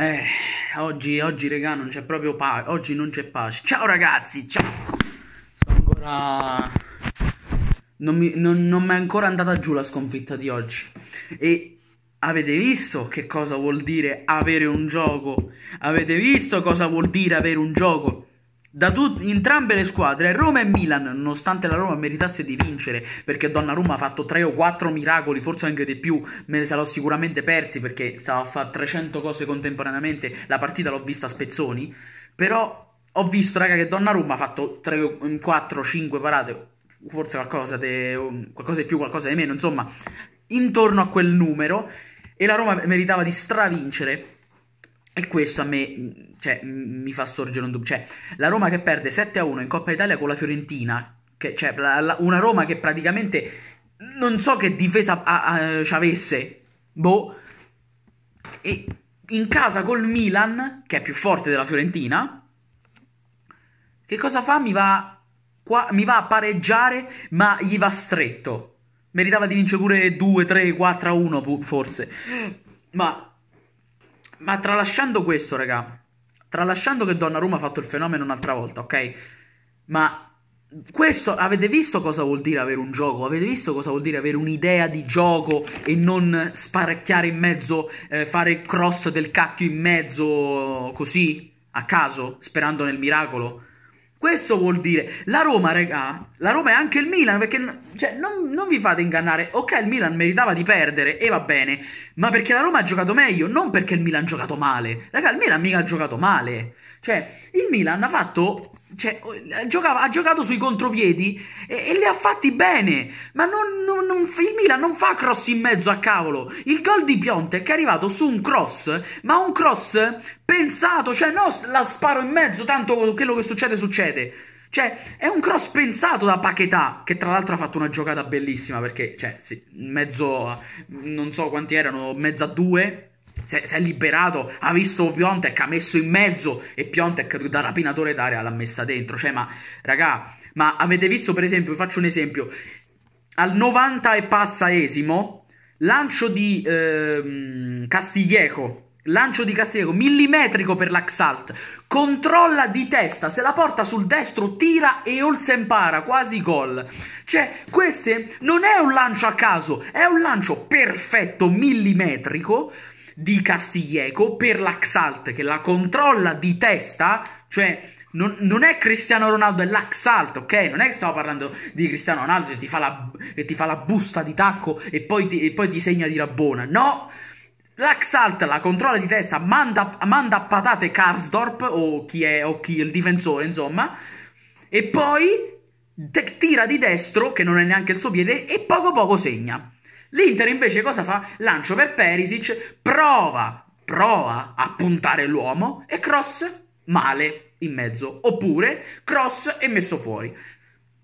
Eh, oggi, oggi, regà, non c'è proprio pace. Oggi non c'è pace. Ciao ragazzi, ciao. Sono ancora. Non mi, non, non mi è ancora andata giù la sconfitta di oggi. E avete visto che cosa vuol dire avere un gioco? Avete visto cosa vuol dire avere un gioco? da tut- entrambe le squadre, Roma e Milan, nonostante la Roma meritasse di vincere, perché Donna Roma ha fatto 3 o 4 miracoli, forse anche di più, me ne sarò sicuramente persi perché stavo a fare 300 cose contemporaneamente, la partita l'ho vista a spezzoni, però ho visto, raga, che Donna Roma ha fatto 3, 4, 5 parate, forse qualcosa, de, mm, qualcosa di più, qualcosa di meno, insomma, intorno a quel numero, e la Roma meritava di stravincere e questo a me cioè, mi fa sorgere un dubbio. Cioè, la Roma che perde 7-1 in Coppa Italia con la Fiorentina, che, cioè, la, la, una Roma che praticamente non so che difesa ci avesse, boh, e in casa col Milan, che è più forte della Fiorentina, che cosa fa? Mi va, qua, mi va a pareggiare, ma gli va stretto. Meritava di vincere pure 2, 3, 4 a 1 forse. Ma ma tralasciando questo, raga, tralasciando che Donnarumma ha fatto il fenomeno un'altra volta, ok? Ma questo avete visto cosa vuol dire avere un gioco? Avete visto cosa vuol dire avere un'idea di gioco e non sparecchiare in mezzo, eh, fare cross del cacchio in mezzo così a caso, sperando nel miracolo? Questo vuol dire la Roma, regà, la Roma è anche il Milan, perché cioè, non, non, vi fate ingannare. Ok, il Milan meritava di perdere e va bene, ma perché la Roma ha giocato meglio, non perché il Milan ha giocato male. Raga, il Milan mica ha giocato male. Cioè, il Milan ha fatto cioè, eh, giocava, ha giocato sui contropiedi e, e, li ha fatti bene. Ma non, non, non, il Milan non fa cross in mezzo a cavolo. Il gol di Piontek è arrivato su un cross, ma un cross pensato, cioè no, la sparo in mezzo, tanto quello che succede succede. Cioè, è un cross pensato da Paquetà, che tra l'altro ha fatto una giocata bellissima perché, cioè, sì, mezzo, non so quanti erano, mezzo a due, si è, si è liberato, ha visto Piontek, ha messo in mezzo e Piontek da rapinatore d'aria l'ha messa dentro. Cioè, ma raga, ma avete visto per esempio, vi faccio un esempio, al 90 e passaesimo, lancio di eh, Castiglieco. Lancio di Castiglieco, millimetrico per l'Axalt, controlla di testa, se la porta sul destro, tira e Olsen para, quasi gol. Cioè, questo non è un lancio a caso, è un lancio perfetto, millimetrico, di Castiglieco per la Xalt che la controlla di testa, cioè non, non, è Cristiano Ronaldo, è l'Axalt, ok? Non è che stiamo parlando di Cristiano Ronaldo che ti fa la, ti fa la busta di tacco e poi, ti, e poi ti segna di rabbona. No! L'Axalt la controlla di testa, manda, manda a patate Karsdorp o chi è o chi, il difensore, insomma, e poi tira di destro, che non è neanche il suo piede, e poco poco segna. L'Inter invece cosa fa? Lancio per Perisic, prova, prova a puntare l'uomo e cross male in mezzo, oppure cross e messo fuori.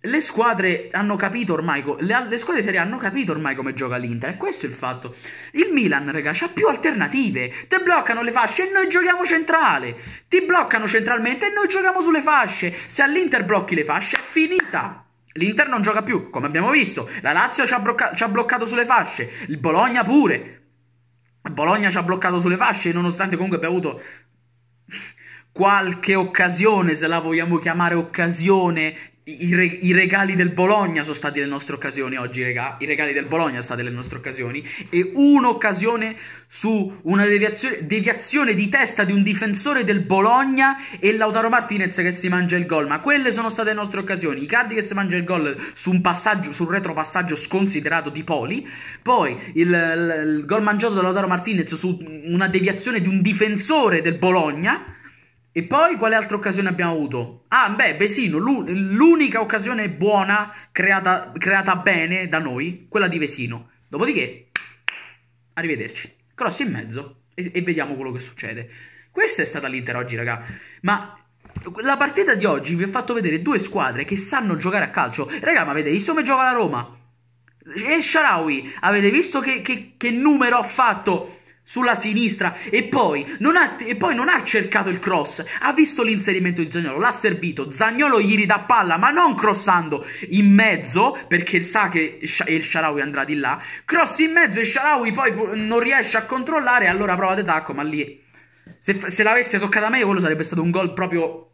Le squadre hanno capito ormai, le, le squadre serie hanno capito ormai come gioca l'Inter, e questo è il fatto. Il Milan, raga, ha più alternative. Ti bloccano le fasce e noi giochiamo centrale. Ti bloccano centralmente e noi giochiamo sulle fasce. Se all'Inter blocchi le fasce è finita. L'Inter non gioca più, come abbiamo visto. La Lazio ci ha, blocca- ci ha bloccato sulle fasce. Il Bologna pure. Il Bologna ci ha bloccato sulle fasce, nonostante comunque abbia avuto qualche occasione, se la vogliamo chiamare occasione, i, re- I, regali del Bologna sono stati le nostre occasioni oggi, regà. I regali del Bologna sono state le nostre occasioni. E un'occasione su una deviazione, deviazione di testa di un difensore del Bologna e Lautaro Martinez che si mangia il gol. Ma quelle sono state le nostre occasioni. I cardi che si mangia il gol su un passaggio, sul retropassaggio sconsiderato di Poli. Poi il, il, il gol mangiato da Lautaro Martinez su una deviazione di un difensore del Bologna e poi quale altra occasione abbiamo avuto? Ah, beh, Vesino, l'unica occasione buona creata, creata bene da noi, quella di Vesino. Dopodiché, arrivederci. Cross in mezzo e, e vediamo quello che succede. Questa è stata l'Inter oggi, raga. Ma la partita di oggi vi ha fatto vedere due squadre che sanno giocare a calcio. Raga, ma avete visto come gioca la Roma? E Sharawi, avete visto che, che, che numero ha fatto? sulla sinistra e poi, ha, e poi, non ha, cercato il cross, ha visto l'inserimento di Zagnolo, l'ha servito, Zagnolo gli ridà palla ma non crossando in mezzo perché sa che il Sharawi andrà di là, cross in mezzo e Sharawi poi non riesce a controllare allora prova di tacco ma lì se, se l'avesse toccata meglio quello sarebbe stato un gol proprio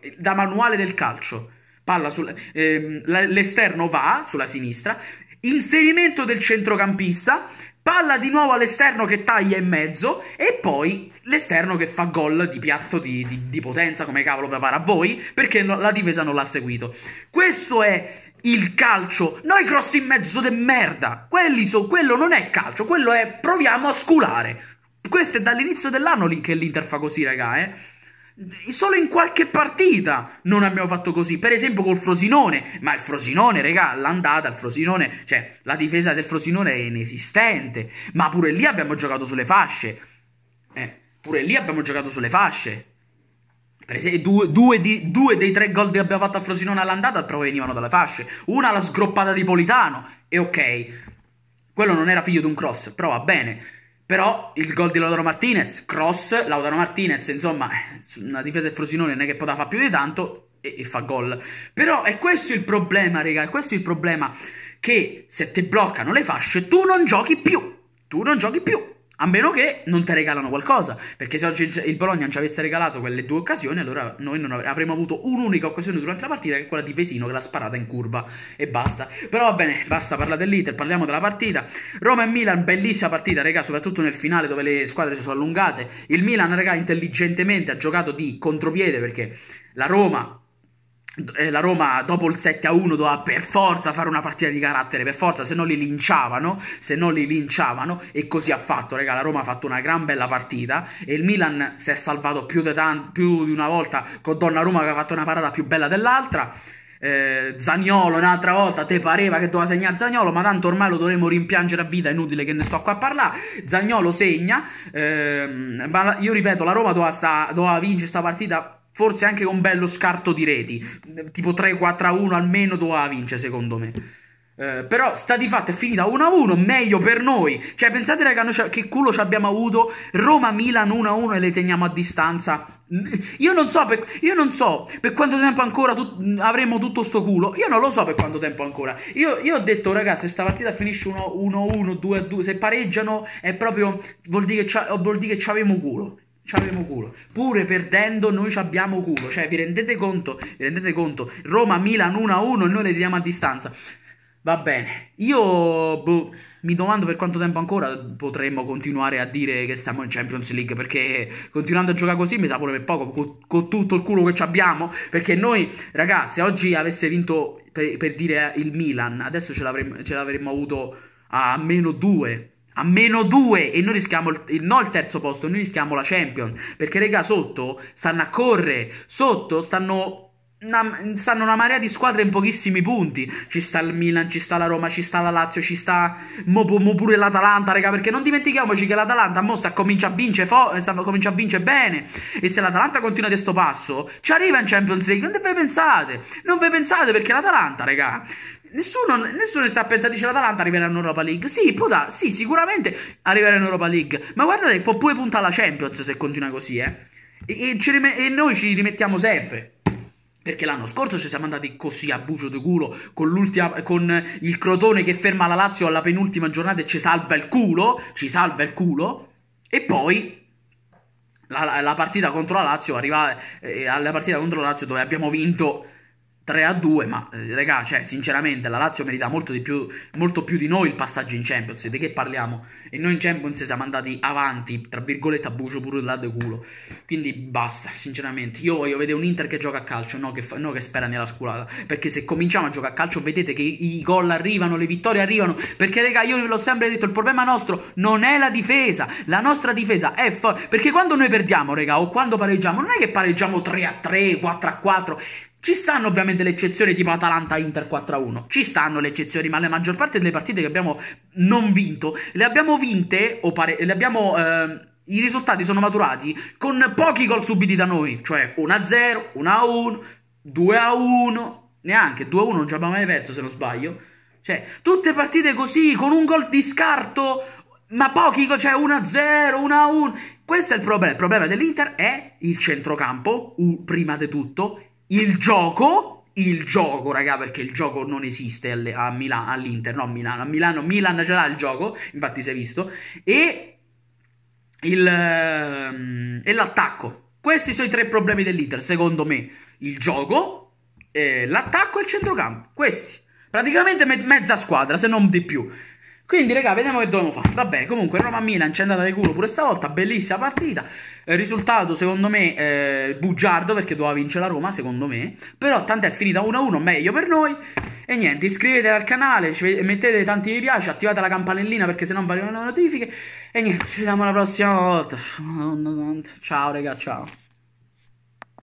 eh, da manuale del calcio. Palla sull'esterno ehm, va sulla sinistra, inserimento del centrocampista, palla di nuovo all'esterno che taglia in mezzo e poi l'esterno che fa gol di piatto di, di, di potenza come cavolo prepara a voi perché no, la difesa non l'ha seguito. Questo è il calcio, noi cross in mezzo de merda, so, quello non è calcio, quello è proviamo a sculare. Questo è dall'inizio dell'anno che l'Inter fa così, raga, eh. Solo in qualche partita non abbiamo fatto così. Per esempio col Frosinone. Ma il Frosinone, regà, l'andata, il Frosinone, cioè la difesa del Frosinone è inesistente. Ma pure lì abbiamo giocato sulle fasce. Eh, pure lì abbiamo giocato sulle fasce. Per esempio, due, due, di, due dei tre gol che abbiamo fatto a Frosinone all'andata provenivano dalle fasce. Una la sgroppata di Politano. E ok, quello non era figlio di un cross, però va bene. Però il gol di Lautaro Martinez, cross, Lautaro Martinez, insomma, una difesa del Frosinone non è che poteva fare più di tanto e, e fa gol. Però è questo il problema, raga, è questo il problema che se ti bloccano le fasce tu non giochi più, tu non giochi più. A meno che non ti regalano qualcosa. Perché se oggi il Bologna non ci avesse regalato quelle due occasioni, allora noi non avremmo avuto un'unica occasione durante la partita, che è quella di Vesino, che l'ha sparata in curva. E basta. Però va bene, basta parlare dell'Inter, parliamo della partita. Roma e Milan, bellissima partita, raga, soprattutto nel finale dove le squadre si sono allungate. Il Milan, raga, intelligentemente ha giocato di contropiede perché la Roma eh, la Roma dopo il 7 a 1 doveva per forza fare una partita di carattere, per forza, se no li linciavano, se no li linciavano e così ha fatto, raga, la Roma ha fatto una gran bella partita e il Milan si è salvato più, tan- più di una volta con Donnarumma che ha fatto una parata più bella dell'altra. Eh, Zagnolo un'altra volta te pareva che doveva segnare Zagnolo ma tanto ormai lo dovremmo rimpiangere a vita è inutile che ne sto qua a parlare Zagnolo segna ehm, ma io ripeto la Roma doveva, sta, doveva vincere questa partita forse anche con bello scarto di reti, tipo 3-4 1 almeno doveva vincere secondo me. Eh, però sta di fatto è finita 1-1, meglio per noi. Cioè, pensate raga, che culo ci abbiamo avuto. Roma-Milan 1-1 e le teniamo a distanza. Io non so per, non so per quanto tempo ancora tu, avremo tutto sto culo. Io non lo so per quanto tempo ancora. Io, io ho detto, ragazzi se sta partita finisce 1-1, 2-2, se pareggiano è proprio... vuol dire che, ci avevamo culo. Ci avremo culo. Pure perdendo noi ci abbiamo culo. Cioè, vi rendete conto? Vi rendete conto? Roma-Milan 1-1 e noi le tiriamo a distanza. Va bene. Io boh, mi domando per quanto tempo ancora potremmo continuare a dire che stiamo in Champions League. Perché continuando a giocare così mi sa pure per poco. Con, con tutto il culo che ci abbiamo. Perché noi, ragazzi, oggi avesse vinto per, per dire il Milan, adesso ce, l'avremmo avuto a meno 2 a meno 2 e noi rischiamo il, no il terzo posto, noi rischiamo la Champions, perché raga sotto stanno a correre, sotto stanno una, stanno una marea di squadre in pochissimi punti. Ci sta il Milan, ci sta la Roma, ci sta la Lazio, ci sta mo, mo pure l'Atalanta, raga, perché non dimentichiamoci che l'Atalanta mo sta comincia a vincere fo- comincia a vincere bene e se l'Atalanta continua questo passo, ci arriva in Champions League. Non ve pensate, non ve pensate perché l'Atalanta, raga, Nessuno, nessuno sta pensando che l'Atalanta arriverà in Europa League. Sì, può da, sì, sicuramente arriverà in Europa League. Ma guardate, può pure puntare alla Champions se continua così, eh. E, e, noi ci rimettiamo sempre. Perché l'anno scorso ci siamo andati così a bucio di culo con, con il Crotone che ferma la Lazio alla penultima giornata e ci salva il culo. Ci salva il culo. E poi la, la partita contro la Lazio arriva eh, alla eh, partita contro la Lazio dove abbiamo vinto 3 a 2, ma eh, raga, cioè, sinceramente la Lazio merita molto, di più, molto più di noi il passaggio in Champions. Di che parliamo? E noi in Champions siamo andati avanti, tra virgolette, a bucio pure là del culo. Quindi basta, sinceramente. Io voglio vedere un Inter che gioca a calcio, no che, fa, no che spera nella sculata. Perché se cominciamo a giocare a calcio, vedete che i, i gol arrivano, le vittorie arrivano. Perché, raga, io ve l'ho sempre detto, il problema nostro non è la difesa. La nostra difesa è... F- perché quando noi perdiamo, raga, o quando pareggiamo, non è che pareggiamo 3 a 3, 4 a 4. Ci stanno ovviamente le eccezioni tipo Atalanta-Inter 4-1, ci stanno le eccezioni, ma la maggior parte delle partite che abbiamo non vinto, le abbiamo vinte o pare... le abbiamo... Eh, i risultati sono maturati con pochi gol subiti da noi, cioè 1-0, 1-1, 2-1, neanche 2-1 non ci abbiamo mai perso se non sbaglio. Cioè, tutte partite così, con un gol di scarto, ma pochi, cioè 1-0, 1-1. Questo è il problema. Il problema dell'Inter è il centrocampo, prima di tutto, il gioco, il gioco, raga, perché il gioco non esiste alle, a Milano, all'Inter, no a Milano, a Milano, Milan ce l'ha il gioco, infatti si è visto, e, il, ehm, e l'attacco. Questi sono i tre problemi dell'Inter, secondo me. Il gioco, eh, l'attacco e il centrocampo. Questi. Praticamente me- mezza squadra, se non di più. Quindi, raga, vediamo che dobbiamo fare. Vabbè, comunque, Roma-Milan è andata di culo pure stavolta. Bellissima partita. Eh, risultato, secondo me, eh, bugiardo perché doveva vincere la Roma, secondo me. Però, tanto è finita 1-1, meglio per noi. E niente, iscrivetevi al canale, mettete tanti mi piace, attivate la campanellina perché sennò non arrivano le notifiche. E niente, ci vediamo la prossima volta. Ciao, raga, ciao.